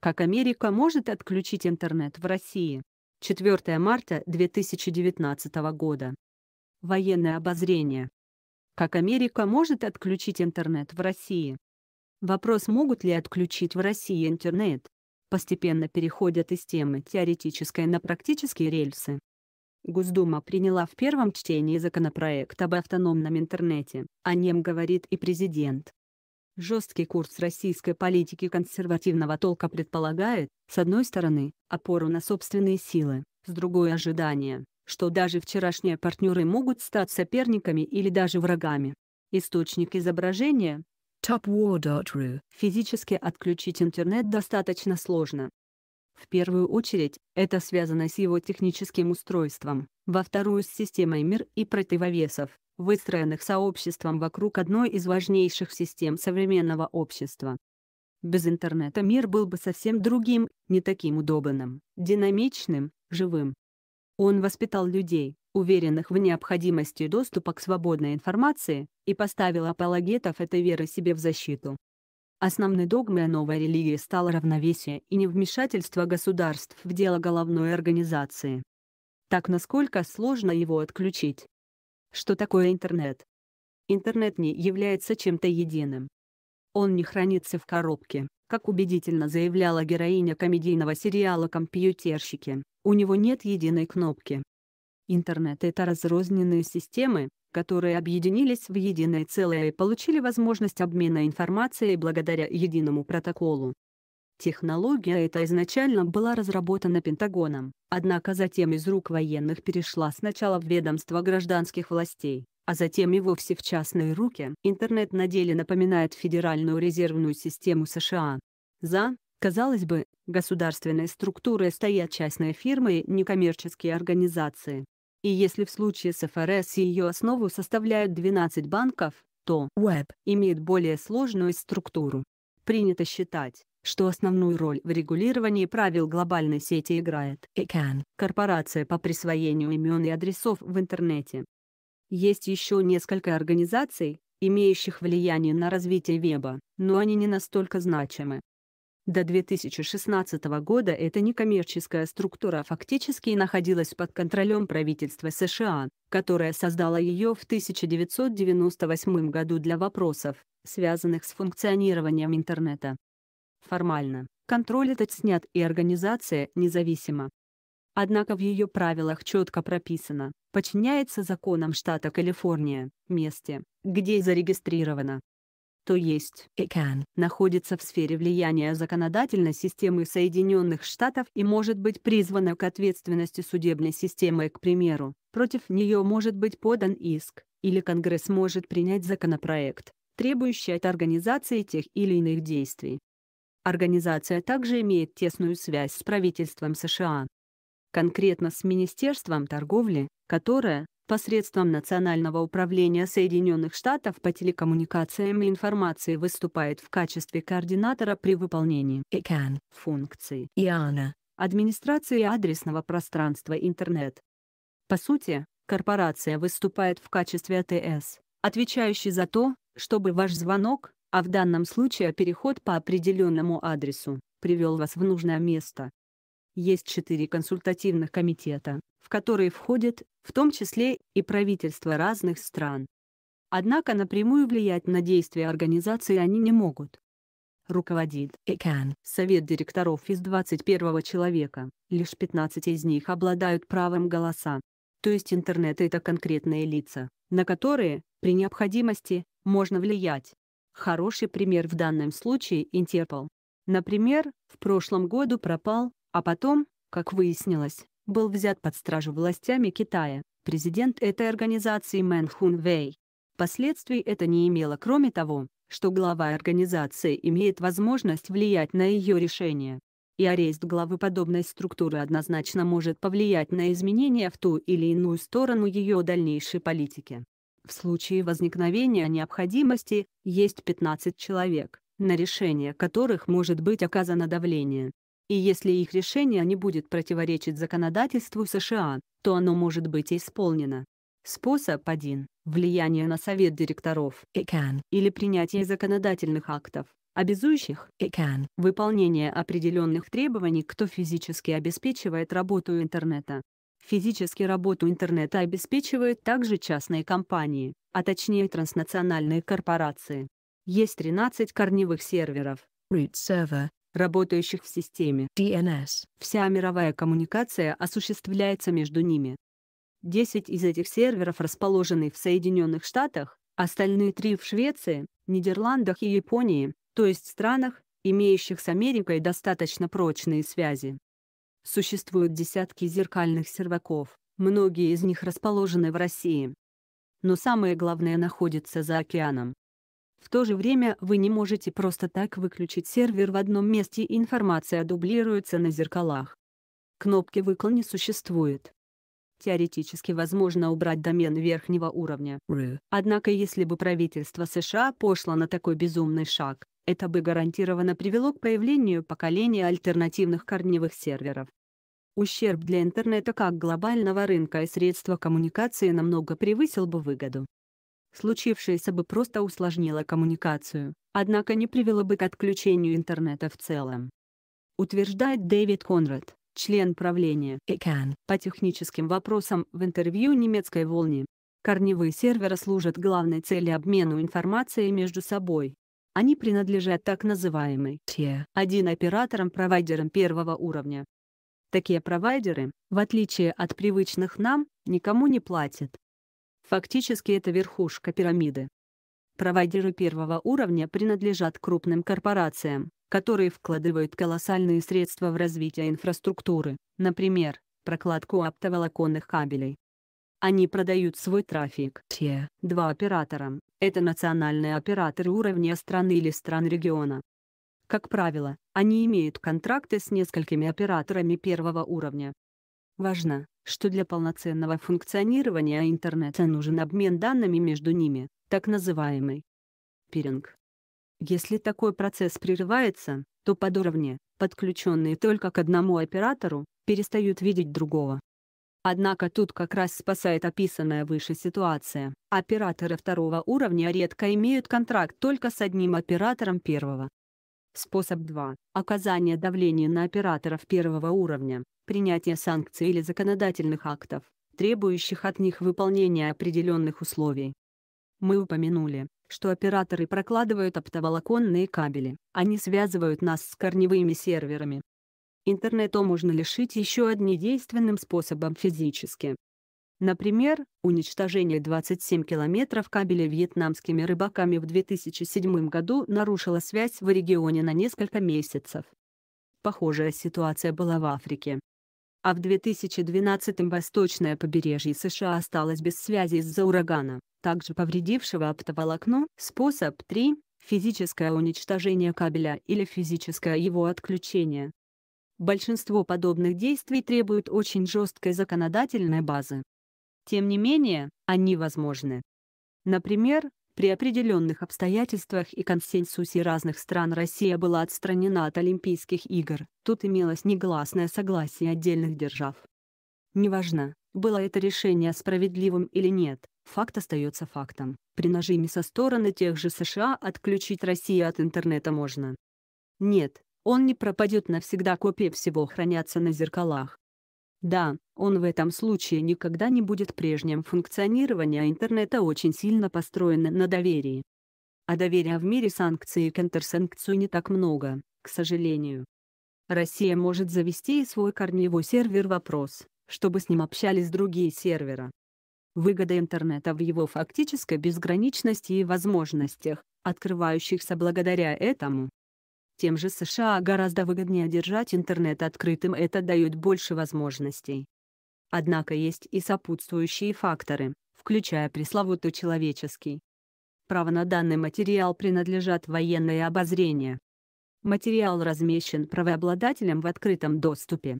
Как Америка может отключить интернет в России? 4 марта 2019 года. Военное обозрение. Как Америка может отключить интернет в России? Вопрос, могут ли отключить в России интернет, постепенно переходят из темы теоретической на практические рельсы. Госдума приняла в первом чтении законопроект об автономном интернете, о нем говорит и президент. Жесткий курс российской политики консервативного толка предполагает, с одной стороны, опору на собственные силы, с другой – ожидание, что даже вчерашние партнеры могут стать соперниками или даже врагами. Источник изображения Физически отключить интернет достаточно сложно, в первую очередь, это связано с его техническим устройством, во вторую с системой мир и противовесов, выстроенных сообществом вокруг одной из важнейших систем современного общества. Без интернета мир был бы совсем другим, не таким удобным, динамичным, живым. Он воспитал людей, уверенных в необходимости доступа к свободной информации, и поставил апологетов этой веры себе в защиту. Основной догмой новой религии стало равновесие и невмешательство государств в дело головной организации. Так насколько сложно его отключить? Что такое интернет? Интернет не является чем-то единым. Он не хранится в коробке, как убедительно заявляла героиня комедийного сериала «Компьютерщики», у него нет единой кнопки. Интернет — это разрозненные системы, которые объединились в единое целое и получили возможность обмена информацией благодаря единому протоколу. Технология эта изначально была разработана Пентагоном, однако затем из рук военных перешла сначала в ведомство гражданских властей, а затем и вовсе в частные руки. Интернет на деле напоминает Федеральную резервную систему США. За, казалось бы, государственной структурой стоят частные фирмы и некоммерческие организации, и если в случае с ФРС ее основу составляют 12 банков, то Web имеет более сложную структуру. Принято считать, что основную роль в регулировании правил глобальной сети играет ICANN, корпорация по присвоению имен и адресов в интернете. Есть еще несколько организаций, имеющих влияние на развитие веба, но они не настолько значимы, до 2016 года эта некоммерческая структура фактически находилась под контролем правительства США, которое создало ее в 1998 году для вопросов, связанных с функционированием интернета. Формально, контроль этот снят и организация независима. Однако в ее правилах четко прописано, подчиняется законам штата Калифорния, месте, где зарегистрирована то есть ЭКАН, находится в сфере влияния законодательной системы Соединенных Штатов и может быть призвана к ответственности судебной системы, к примеру, против нее может быть подан иск, или Конгресс может принять законопроект, требующий от организации тех или иных действий. Организация также имеет тесную связь с правительством США конкретно с Министерством торговли, которое, посредством Национального управления Соединенных Штатов по телекоммуникациям и информации выступает в качестве координатора при выполнении ИКАН функций ИАНа администрации адресного пространства интернет. По сути, корпорация выступает в качестве АТС, отвечающий за то, чтобы ваш звонок, а в данном случае переход по определенному адресу, привел вас в нужное место есть четыре консультативных комитета, в которые входят, в том числе, и правительства разных стран. Однако напрямую влиять на действия организации они не могут. Руководит ЭКАН совет директоров из 21 человека, лишь 15 из них обладают правом голоса. То есть интернет — это конкретные лица, на которые, при необходимости, можно влиять. Хороший пример в данном случае Интерпол. Например, в прошлом году пропал, а потом, как выяснилось, был взят под стражу властями Китая, президент этой организации Мэн Хун Вэй. Последствий это не имело кроме того, что глава организации имеет возможность влиять на ее решение. И арест главы подобной структуры однозначно может повлиять на изменения в ту или иную сторону ее дальнейшей политики. В случае возникновения необходимости есть 15 человек, на решение которых может быть оказано давление и если их решение не будет противоречить законодательству США, то оно может быть исполнено. Способ 1. Влияние на совет директоров It can. или принятие законодательных актов, обязующих It can. выполнение определенных требований, кто физически обеспечивает работу интернета. Физически работу интернета обеспечивают также частные компании, а точнее транснациональные корпорации. Есть 13 корневых серверов Root server, работающих в системе. DNS. Вся мировая коммуникация осуществляется между ними. 10 из этих серверов расположены в Соединенных Штатах, остальные три в Швеции, Нидерландах и Японии, то есть в странах, имеющих с Америкой достаточно прочные связи. Существуют десятки зеркальных серваков, многие из них расположены в России. Но самое главное находится за океаном. В то же время вы не можете просто так выключить сервер в одном месте, и информация дублируется на зеркалах. Кнопки выкл не существует. Теоретически возможно убрать домен верхнего уровня. Однако если бы правительство США пошло на такой безумный шаг, это бы гарантированно привело к появлению поколения альтернативных корневых серверов. Ущерб для интернета как глобального рынка и средства коммуникации намного превысил бы выгоду случившееся бы просто усложнило коммуникацию, однако не привело бы к отключению интернета в целом. Утверждает Дэвид Конрад, член правления ЭКАН, по техническим вопросам в интервью немецкой волне. Корневые серверы служат главной цели обмену информацией между собой. Они принадлежат так называемой TIE, один операторам-провайдерам первого уровня. Такие провайдеры, в отличие от привычных нам, никому не платят, Фактически это верхушка пирамиды. Провайдеры первого уровня принадлежат крупным корпорациям, которые вкладывают колоссальные средства в развитие инфраструктуры, например, прокладку оптоволоконных кабелей. Они продают свой трафик. Те два оператора – это национальные операторы уровня страны или стран региона. Как правило, они имеют контракты с несколькими операторами первого уровня, Важно, что для полноценного функционирования интернета нужен обмен данными между ними, так называемый пиринг. Если такой процесс прерывается, то под уровне, подключенные только к одному оператору, перестают видеть другого. Однако тут как раз спасает описанная выше ситуация. Операторы второго уровня редко имеют контракт только с одним оператором первого, Способ 2. Оказание давления на операторов первого уровня, принятие санкций или законодательных актов, требующих от них выполнения определенных условий. Мы упомянули, что операторы прокладывают оптоволоконные кабели, они связывают нас с корневыми серверами. Интернету можно лишить еще одним действенным способом физически, Например, уничтожение 27 километров кабеля вьетнамскими рыбаками в 2007 году нарушило связь в регионе на несколько месяцев. Похожая ситуация была в Африке. А в 2012-м восточное побережье США осталось без связи из-за урагана, также повредившего оптоволокно. Способ 3 – физическое уничтожение кабеля или физическое его отключение. Большинство подобных действий требует очень жесткой законодательной базы, тем не менее, они возможны. Например, при определенных обстоятельствах и консенсусе разных стран Россия была отстранена от Олимпийских игр. Тут имелось негласное согласие отдельных держав. Неважно, было это решение справедливым или нет, факт остается фактом. При нажиме со стороны тех же США отключить Россию от интернета можно. Нет, он не пропадет навсегда, копии всего хранятся на зеркалах. Да, он в этом случае никогда не будет прежним. Функционирование интернета очень сильно построено на доверии. А доверия в мире санкций и контрсанкций не так много, к сожалению. Россия может завести и свой корневой сервер вопрос, чтобы с ним общались другие сервера. Выгода интернета в его фактической безграничности и возможностях, открывающихся благодаря этому, тем же США гораздо выгоднее держать интернет открытым, это дает больше возможностей. Однако есть и сопутствующие факторы, включая пресловутый человеческий. Право на данный материал принадлежат военные обозрения. Материал размещен правообладателем в открытом доступе,